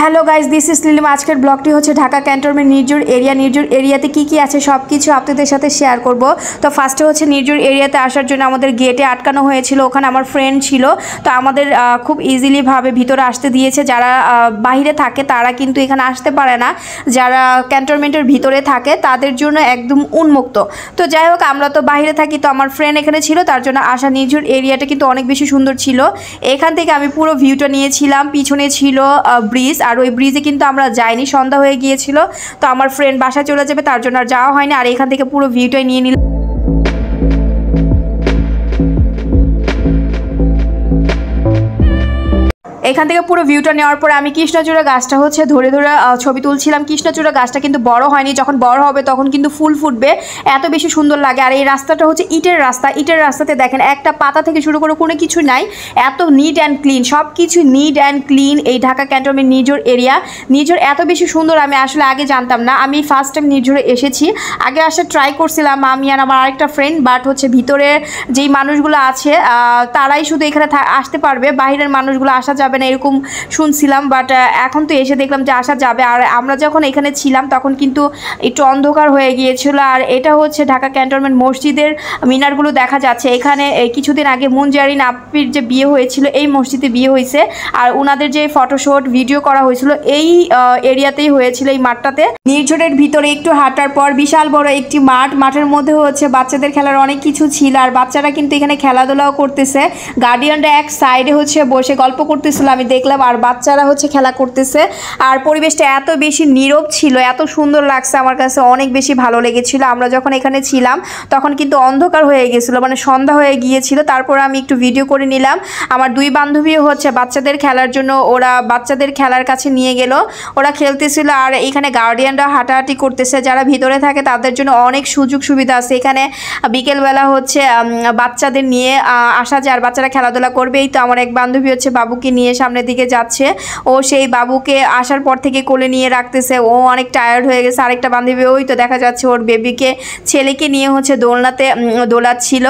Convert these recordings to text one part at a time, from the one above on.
hello guys this is লিলিম আজকের ব্লগটি হচ্ছে ঢাকা ক্যান্টনমেন্ট নির্জুর এরিয়া নির্জুর এরিয়াতে কি কি আছে সব কিছু আপনাদের সাথে শেয়ার করব তো ফার্স্টে হচ্ছে নির্জুর এরিয়াতে আসার জন্য আমাদের গেটে আটকানো হয়েছিল ওখানে আমার ফ্রেন্ড ছিল তো আমাদের খুব ইজিলিভাবে ভিতরে আসতে দিয়েছে যারা বাহিরে থাকে তারা কিন্তু এখানে আসতে পারে না যারা ক্যান্টনমেন্টের ভিতরে থাকে তাদের জন্য একদম উন্মুক্ত তো যাই হোক আমরা তো বাহিরে থাকি তো আমার ফ্রেন্ড এখানে ছিল তার জন্য আসা নির্জুর এরিয়াটা কিন্তু অনেক বেশি সুন্দর ছিল এখান থেকে আমি পুরো ভিউটা নিয়েছিলাম পিছনে ছিল ব্রিজ আর ওই ব্রিজে কিন্তু আমরা যাইনি সন্ধ্যা হয়ে গিয়েছিল তো আমার ফ্রেন্ড বাসায় চলে যাবে তার জন্য আর যাওয়া হয়নি আর এখান থেকে পুরো ভিউটাই নিয়ে নিলাম এখান থেকে পুরো ভিউটা নেওয়ার পরে আমি কৃষ্ণচূড়া গাছটা হচ্ছে ধরে ধরে ছবি তুলছিলাম কৃষ্ণচূড়া গাছটা কিন্তু বড় হয়নি যখন বড় হবে তখন কিন্তু ফুল ফুটবে এত বেশি সুন্দর লাগে আর এই রাস্তাটা হচ্ছে ইটের রাস্তা ইটের রাস্তাতে দেখেন একটা পাতা থেকে শুরু করে কোনো কিছু নাই এত নিট অ্যান্ড ক্লিন সব কিছু নিট অ্যান্ড ক্লিন এই ঢাকা ক্যান্টনমেন্ট নিজোর এরিয়া নিজোর এত বেশি সুন্দর আমি আসলে আগে জানতাম না আমি ফার্স্ট টাইম নিজোরে এসেছি আগে আসতে ট্রাই করছিলাম আমি আর আমার আরেকটা ফ্রেন্ড বাট হচ্ছে ভিতরে যেই মানুষগুলো আছে তারাই শুধু এখানে আসতে পারবে বাহিরের মানুষগুলো আসা যাবে না মানে এরকম শুনছিলাম বাট এখন তো এসে দেখলাম যে আসা যাবে আর আমরা যখন এখানে ছিলাম তখন কিন্তু একটু অন্ধকার হয়ে গিয়েছিল আর এটা হচ্ছে ঢাকা ক্যান্টনমেন্ট মসজিদের মিনারগুলো দেখা যাচ্ছে এখানে কিছুদিন আগে মুনজারি আপির যে বিয়ে হয়েছিল এই মসজিদে বিয়ে হয়েছে আর ওনাদের যে ফটোশুট ভিডিও করা হয়েছিল এই এরিয়াতেই হয়েছিল এই মাঠটাতে নির্ঝরের ভিতরে একটু হাঁটার পর বিশাল বড় একটি মাঠ মাঠের মধ্যে হচ্ছে বাচ্চাদের খেলার অনেক কিছু ছিল আর বাচ্চারা কিন্তু এখানে খেলাধুলাও করতেছে গার্ডিয়ানরা এক সাইডে হচ্ছে বসে গল্প করতেছিল খেলাধুলা আমি দেখলাম আর বাচ্চারা হচ্ছে খেলা করতেছে আর পরিবেশটা এত বেশি নীরব ছিল এত সুন্দর লাগছে আমার কাছে অনেক বেশি ভালো লেগেছিল আমরা যখন এখানে ছিলাম তখন কিন্তু অন্ধকার হয়ে গেছিলো মানে সন্ধ্যা হয়ে গিয়েছিল তারপর আমি একটু ভিডিও করে নিলাম আমার দুই বান্ধবীও হচ্ছে বাচ্চাদের খেলার জন্য ওরা বাচ্চাদের খেলার কাছে নিয়ে গেল ওরা খেলতেছিল আর এখানে গার্ডিয়ানরা হাঁটাহাঁটি করতেছে যারা ভিতরে থাকে তাদের জন্য অনেক সুযোগ সুবিধা আছে এখানে বিকেলবেলা হচ্ছে বাচ্চাদের নিয়ে আসা যায় আর বাচ্চারা খেলাধুলা করবে এই তো আমার এক বান্ধবী হচ্ছে বাবুকে নিয়ে সামনের দিকে যাচ্ছে ও সেই বাবুকে আসার পর থেকে কোলে নিয়ে রাখতেছে ও অনেক টায়ার্ড হয়ে গেছে আরেকটা বান্ধবী ওই তো দেখা যাচ্ছে ওর বেবিকে ছেলেকে নিয়ে হচ্ছে দোলনাতে দোলাচ্ছিল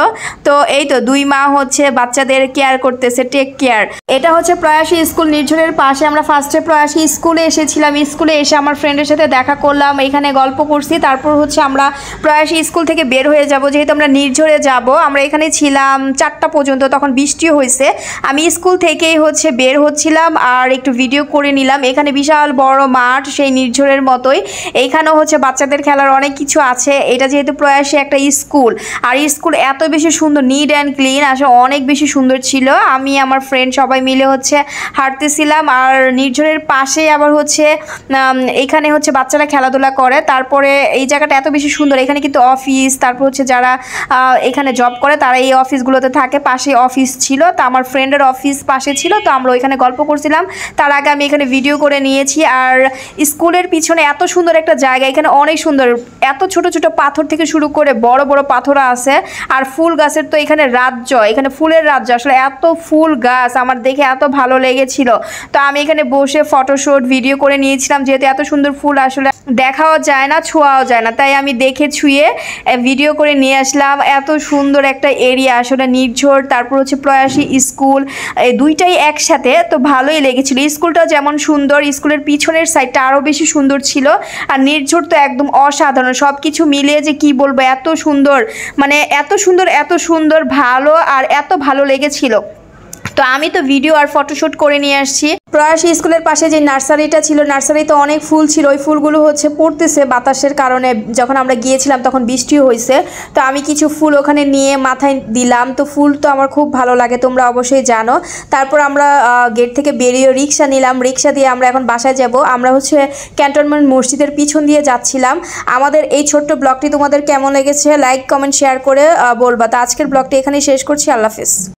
তো এই তো দুই মা হচ্ছে বাচ্চাদের কেয়ার করতেছে টেক কেয়ার এটা হচ্ছে প্রয়াসী স্কুল নির্ঝরের পাশে আমরা ফার্স্টে প্রয়াসী স্কুলে এসেছিলাম স্কুলে এসে আমার ফ্রেন্ডের সাথে দেখা করলাম এখানে গল্প করছি তারপর হচ্ছে আমরা প্রয়াসী স্কুল থেকে বের হয়ে যাব যেহেতু আমরা নির্ঝরে যাব আমরা এখানে ছিলাম চারটা পর্যন্ত তখন বৃষ্টি হয়েছে আমি স্কুল থেকেই হচ্ছে বের হচ্ছিলাম আর একটু ভিডিও করে নিলাম এখানে বিশাল বড় মাঠ সেই নির্ঝরের মতোই এইখানেও হচ্ছে বাচ্চাদের খেলার অনেক কিছু আছে এটা যেহেতু প্রয়াসে একটা স্কুল আর স্কুল এত বেশি সুন্দর নিট অ্যান্ড ক্লিন আসলে অনেক বেশি সুন্দর ছিল আমি আমার ফ্রেন্ড সবাই মিলে হচ্ছে হাঁটতেছিলাম আর নির্ঝরের পাশে আবার হচ্ছে এখানে হচ্ছে বাচ্চারা খেলাধুলা করে তারপরে এই জায়গাটা এত বেশি সুন্দর এখানে কিন্তু অফিস তারপর হচ্ছে যারা এখানে জব করে তারা এই অফিসগুলোতে থাকে পাশে অফিস ছিল তো আমার ফ্রেন্ডের অফিস পাশে ছিল তো আমরা ওইখানে এখানে গল্প করছিলাম তার আগে আমি এখানে ভিডিও করে নিয়েছি আর স্কুলের পিছনে এত সুন্দর একটা জায়গা এখানে অনেক সুন্দর এত ছোট ছোট পাথর থেকে শুরু করে বড় বড় পাথর আছে আর ফুল গাছের তো এখানে রাজ্য এখানে ফুলের রাজ্য আসলে এত ফুল গাছ আমার দেখে এত ভালো লেগেছিল তো আমি এখানে বসে ফটোশ্যুট ভিডিও করে নিয়েছিলাম যেহেতু এত সুন্দর ফুল আসলে দেখাও যায় না ছোঁয়াও যায় না তাই আমি দেখে ছুঁয়ে ভিডিও করে নিয়ে আসলাম এত সুন্দর একটা এরিয়া আসলে নির্ঝর তারপর হচ্ছে প্রয়াসী স্কুল দুইটাই একসাথে সাথে তো ভালোই লেগেছিল স্কুলটা যেমন সুন্দর স্কুলের পিছনের সাইডটা আরও বেশি সুন্দর ছিল আর নির্ঝর তো একদম অসাধারণ সব কিছু মিলিয়ে যে কি বলবো এত সুন্দর মানে এত সুন্দর এত সুন্দর ভালো আর এত ভালো লেগেছিল তো আমি তো ভিডিও আর ফটোশ্যুট করে নিয়ে আসছি প্রয়াস স্কুলের পাশে যে নার্সারিটা ছিল নার্সারিতে অনেক ফুল ছিল ওই ফুলগুলো হচ্ছে পড়তেছে বাতাসের কারণে যখন আমরা গিয়েছিলাম তখন বৃষ্টিও হয়েছে তো আমি কিছু ফুল ওখানে নিয়ে মাথায় দিলাম তো ফুল তো আমার খুব ভালো লাগে তোমরা অবশ্যই জানো তারপর আমরা গেট থেকে বেরিয়ে রিক্সা নিলাম রিক্সা দিয়ে আমরা এখন বাসায় যাব আমরা হচ্ছে ক্যান্টনমেন্ট মসজিদের পিছন দিয়ে যাচ্ছিলাম আমাদের এই ছোট্ট ব্লগটি তোমাদের কেমন লেগেছে লাইক কমেন্ট শেয়ার করে বলবা তো আজকের ব্লগটি এখানেই শেষ করছি আল্লাহ হাফিজ